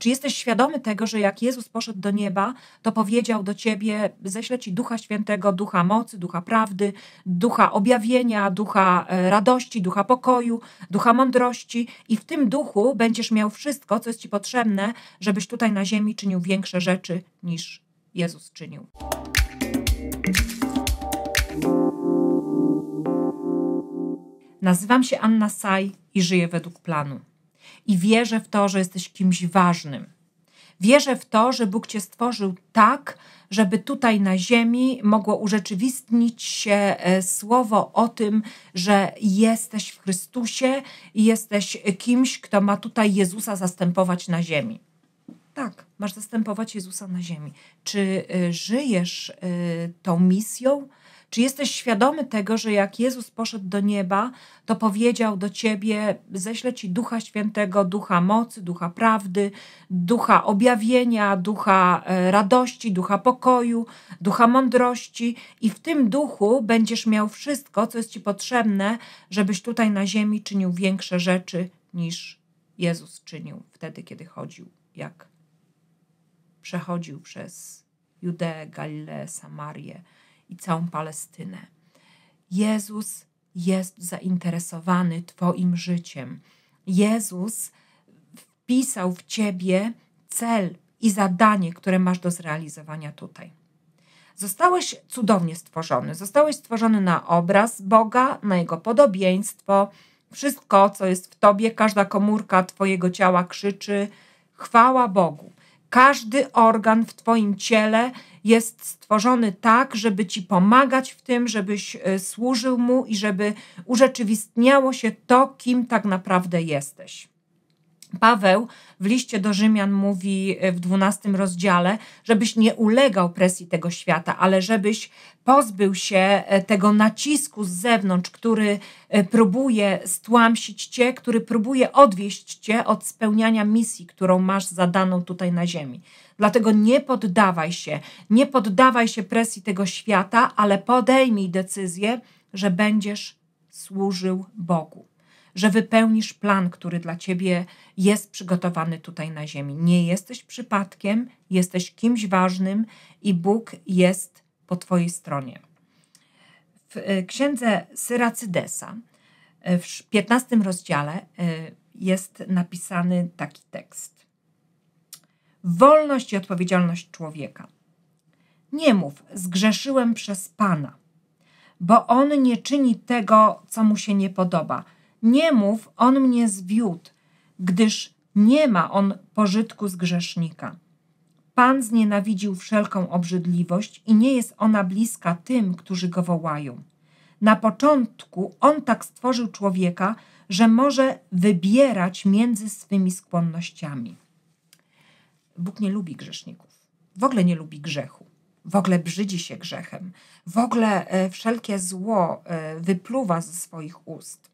Czy jesteś świadomy tego, że jak Jezus poszedł do nieba, to powiedział do ciebie: Ześlę ci ducha świętego, ducha mocy, ducha prawdy, ducha objawienia, ducha e, radości, ducha pokoju, ducha mądrości, i w tym duchu będziesz miał wszystko, co jest ci potrzebne, żebyś tutaj na ziemi czynił większe rzeczy niż Jezus czynił. Nazywam się Anna Saj i żyję według planu i wierzę w to, że jesteś kimś ważnym. Wierzę w to, że Bóg Cię stworzył tak, żeby tutaj na ziemi mogło urzeczywistnić się e, słowo o tym, że jesteś w Chrystusie i jesteś kimś, kto ma tutaj Jezusa zastępować na ziemi. Tak, masz zastępować Jezusa na ziemi. Czy e, żyjesz e, tą misją? Czy jesteś świadomy tego, że jak Jezus poszedł do nieba, to powiedział do ciebie: Ześlę ci ducha świętego, ducha mocy, ducha prawdy, ducha objawienia, ducha e, radości, ducha pokoju, ducha mądrości, i w tym duchu będziesz miał wszystko, co jest ci potrzebne, żebyś tutaj na ziemi czynił większe rzeczy niż Jezus czynił wtedy, kiedy chodził, jak przechodził przez Judeę, Galileę, Samarię i całą Palestynę. Jezus jest zainteresowany Twoim życiem. Jezus wpisał w Ciebie cel i zadanie, które masz do zrealizowania tutaj. Zostałeś cudownie stworzony. Zostałeś stworzony na obraz Boga, na Jego podobieństwo. Wszystko, co jest w Tobie, każda komórka Twojego ciała krzyczy: chwała Bogu. Każdy organ w Twoim ciele jest stworzony tak, żeby Ci pomagać w tym, żebyś e, służył mu i żeby urzeczywistniało się to, kim tak naprawdę jesteś. Paweł w liście do Rzymian mówi e, w 12 rozdziale, żebyś nie ulegał presji tego świata, ale żebyś pozbył się e, tego nacisku z zewnątrz, który e, próbuje stłamsić cię, który próbuje odwieść cię od spełniania misji, którą masz zadaną tutaj na ziemi. Dlatego nie poddawaj się, nie poddawaj się presji tego świata, ale podejmij decyzję, że będziesz służył Bogu że wypełnisz plan, który dla ciebie jest przygotowany tutaj na ziemi. Nie jesteś przypadkiem, jesteś kimś ważnym i Bóg jest po twojej stronie. W e, księdze Syracydesa e, w 15 rozdziale e, jest napisany taki tekst. Wolność i odpowiedzialność człowieka. Nie mów, zgrzeszyłem przez Pana, bo on nie czyni tego, co mu się nie podoba nie mów, on mnie zwiódł, gdyż nie ma on pożytku z grzesznika. Pan znienawidził wszelką obrzydliwość i nie jest ona bliska tym, którzy go wołają. Na początku on tak stworzył człowieka, że może wybierać między swymi skłonnościami. Bóg nie lubi grzeszników, w ogóle nie lubi grzechu, w ogóle brzydzi się grzechem, w ogóle e, wszelkie zło e, wypluwa ze swoich ust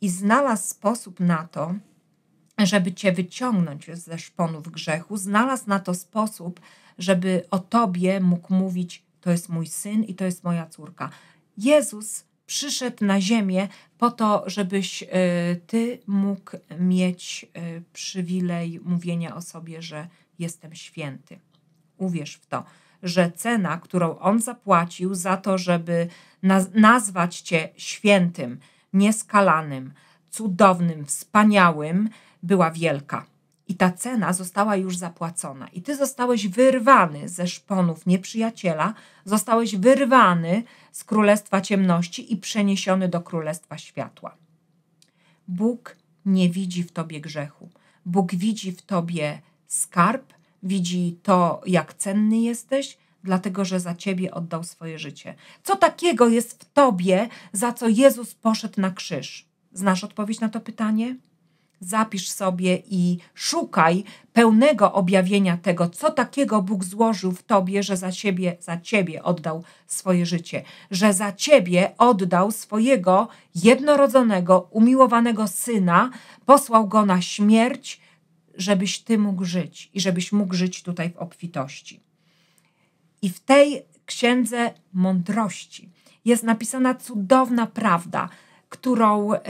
i znalazł sposób na to, żeby cię wyciągnąć ze szponów grzechu, znalazł na to sposób, żeby o tobie mógł mówić: To jest mój syn i to jest moja córka. Jezus przyszedł na ziemię po to, żebyś e, ty mógł mieć e, przywilej mówienia o sobie, że jestem święty. Uwierz w to, że cena, którą on zapłacił za to, żeby nazwać cię świętym, nieskalanym, cudownym, wspaniałym była wielka. I ta cena została już zapłacona. I ty zostałeś wyrwany ze szponów nieprzyjaciela, zostałeś wyrwany z królestwa ciemności i przeniesiony do królestwa światła. Bóg nie widzi w tobie grzechu. Bóg widzi w tobie skarb, widzi to, jak cenny jesteś, dlatego że za ciebie oddał swoje życie. Co takiego jest w tobie, za co Jezus poszedł na krzyż? Znasz odpowiedź na to pytanie? Zapisz sobie i szukaj pełnego objawienia tego, co takiego Bóg złożył w tobie, że za siebie, za ciebie oddał swoje życie, że za ciebie oddał swojego jednorodzonego, umiłowanego syna, posłał go na śmierć, żebyś ty mógł żyć i żebyś mógł żyć tutaj w obfitości. I w tej księdze mądrości jest napisana cudowna prawda, którą yy,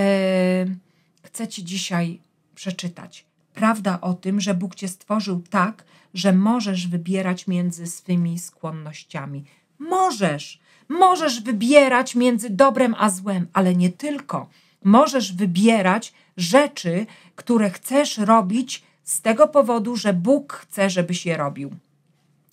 chcę Ci dzisiaj przeczytać. Prawda o tym, że Bóg Cię stworzył tak, że możesz wybierać między swymi skłonnościami. Możesz! Możesz wybierać między dobrem a złem, ale nie tylko. Możesz wybierać rzeczy, które chcesz robić z tego powodu, że Bóg chce, żebyś je robił.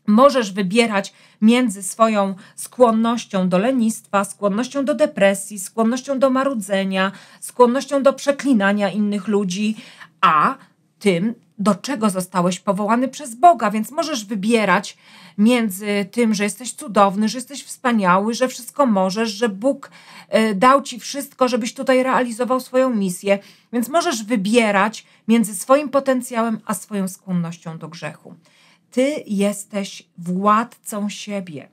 Możesz wybierać między swoją skłonnością do lenistwa, skłonnością do depresji, skłonnością do marudzenia, skłonnością do przeklinania innych ludzi, a tym, do czego zostałeś powołany przez Boga, więc możesz wybierać między tym, że jesteś cudowny, że jesteś wspaniały, że wszystko możesz, że Bóg e, dał ci wszystko, żebyś tutaj realizował swoją misję. Więc możesz wybierać między swoim potencjałem a swoją skłonnością do grzechu. Ty jesteś władcą siebie.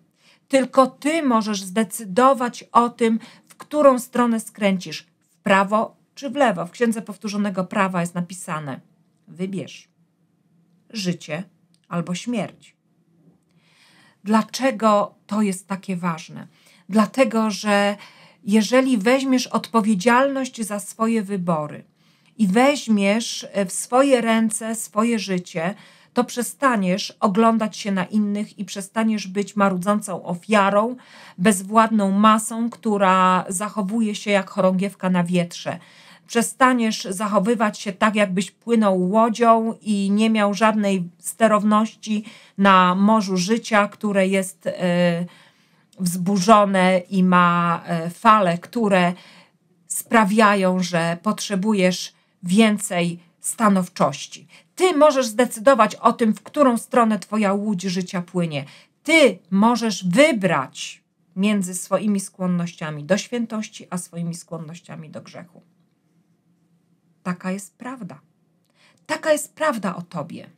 Tylko Ty możesz zdecydować o tym, w którą stronę skręcisz w prawo czy w lewo. W księdze powtórzonego prawa jest napisane: wybierz życie albo śmierć. Dlaczego to jest takie ważne? Dlatego, że jeżeli weźmiesz odpowiedzialność za swoje wybory i weźmiesz w swoje ręce swoje życie, to przestaniesz oglądać się na innych i przestaniesz być marudzącą ofiarą, bezwładną masą, która zachowuje się jak chorągiewka na wietrze. Przestaniesz zachowywać się tak, jakbyś płynął łodzią i nie miał żadnej sterowności na morzu życia, które jest y, wzburzone i ma y, fale, które sprawiają, że potrzebujesz więcej stanowczości. Ty możesz zdecydować o tym, w którą stronę Twoja łódź życia płynie. Ty możesz wybrać między swoimi skłonnościami do świętości, a swoimi skłonnościami do grzechu. Taka jest prawda. Taka jest prawda o Tobie.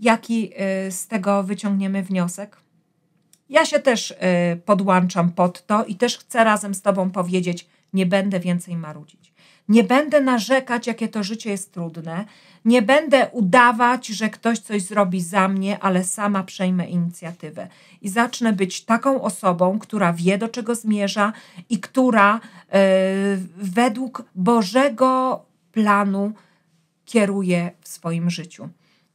Jaki y, z tego wyciągniemy wniosek? Ja się też y, podłączam pod to i też chcę razem z Tobą powiedzieć: Nie będę więcej marudzić nie będę narzekać, jakie to życie jest trudne. Nie będę udawać, że ktoś coś zrobi za mnie, ale sama przejmę inicjatywę i zacznę być taką osobą, która wie, do czego zmierza i która e, według Bożego planu kieruje w swoim życiu.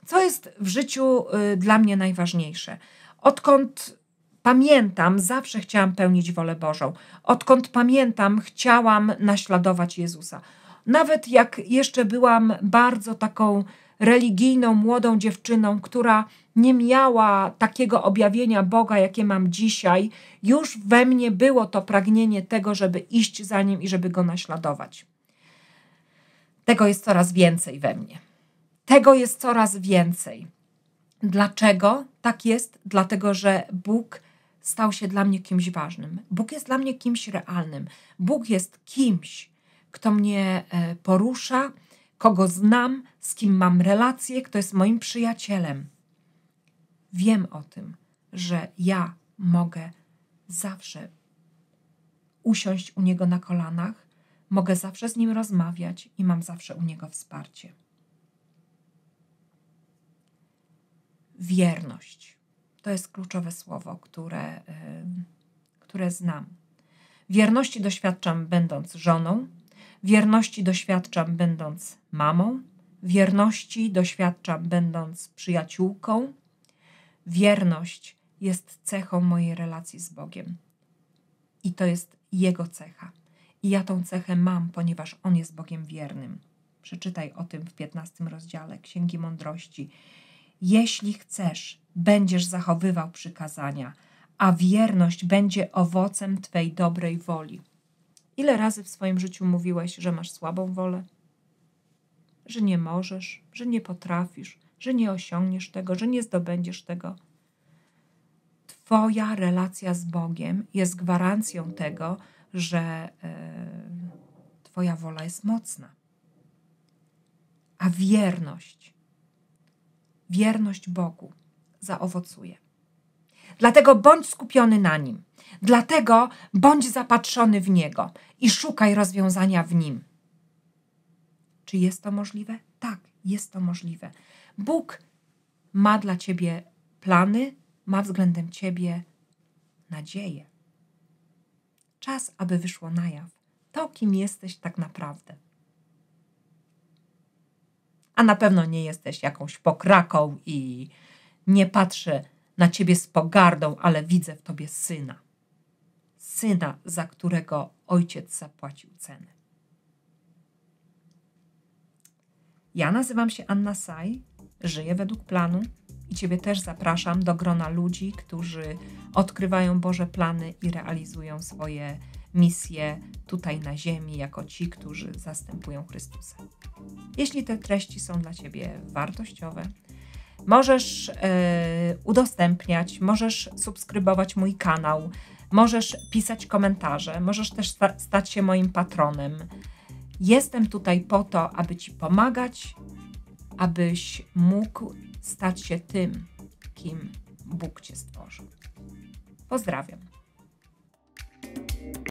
Co jest w życiu y, dla mnie najważniejsze? Odkąd pamiętam, zawsze chciałam pełnić wolę Bożą. Odkąd pamiętam, chciałam naśladować Jezusa. Nawet jak jeszcze byłam bardzo taką religijną, młodą dziewczyną, która nie miała takiego objawienia Boga, jakie mam dzisiaj, już we mnie było to pragnienie tego, żeby iść za nim i żeby go naśladować. Tego jest coraz więcej we mnie. Tego jest coraz więcej. Dlaczego tak jest? Dlatego, że Bóg stał się dla mnie kimś ważnym. Bóg jest dla mnie kimś realnym. Bóg jest kimś, kto mnie e, porusza, kogo znam, z kim mam relacje, kto jest moim przyjacielem. Wiem o tym, że ja mogę zawsze usiąść u niego na kolanach, mogę zawsze z nim rozmawiać i mam zawsze u niego wsparcie. Wierność. To jest kluczowe słowo, które, które znam. Wierności doświadczam będąc żoną, wierności doświadczam będąc mamą, wierności doświadczam będąc przyjaciółką. Wierność jest cechą mojej relacji z Bogiem i to jest Jego cecha. I ja tą cechę mam, ponieważ On jest Bogiem wiernym. Przeczytaj o tym w 15 rozdziale Księgi Mądrości. Jeśli chcesz będziesz zachowywał przykazania, a wierność będzie owocem Twej dobrej woli. Ile razy w swoim życiu mówiłeś, że masz słabą wolę? Że nie możesz, że nie potrafisz, że nie osiągniesz tego, że nie zdobędziesz tego. Twoja relacja z Bogiem jest gwarancją tego, że e, Twoja wola jest mocna. A wierność, wierność Bogu, zaowocuje. Dlatego bądź skupiony na nim, dlatego bądź zapatrzony w niego i szukaj rozwiązania w nim. Czy jest to możliwe? Tak, jest to możliwe. Bóg ma dla ciebie plany, ma względem ciebie nadzieję. Czas, aby wyszło na jaw to, kim jesteś tak naprawdę. A na pewno nie jesteś jakąś pokraką i nie patrzę na ciebie z pogardą, ale widzę w tobie syna. Syna, za którego ojciec zapłacił cenę. Ja nazywam się Anna Saj, żyję według planu i Ciebie też zapraszam do grona ludzi, którzy odkrywają Boże plany i realizują swoje misje tutaj na Ziemi, jako ci, którzy zastępują Chrystusa. Jeśli te treści są dla Ciebie wartościowe, Możesz e, udostępniać, możesz subskrybować mój kanał, możesz pisać komentarze, możesz też sta stać się moim patronem. Jestem tutaj po to, aby Ci pomagać, abyś mógł stać się tym, kim Bóg Cię stworzył. Pozdrawiam.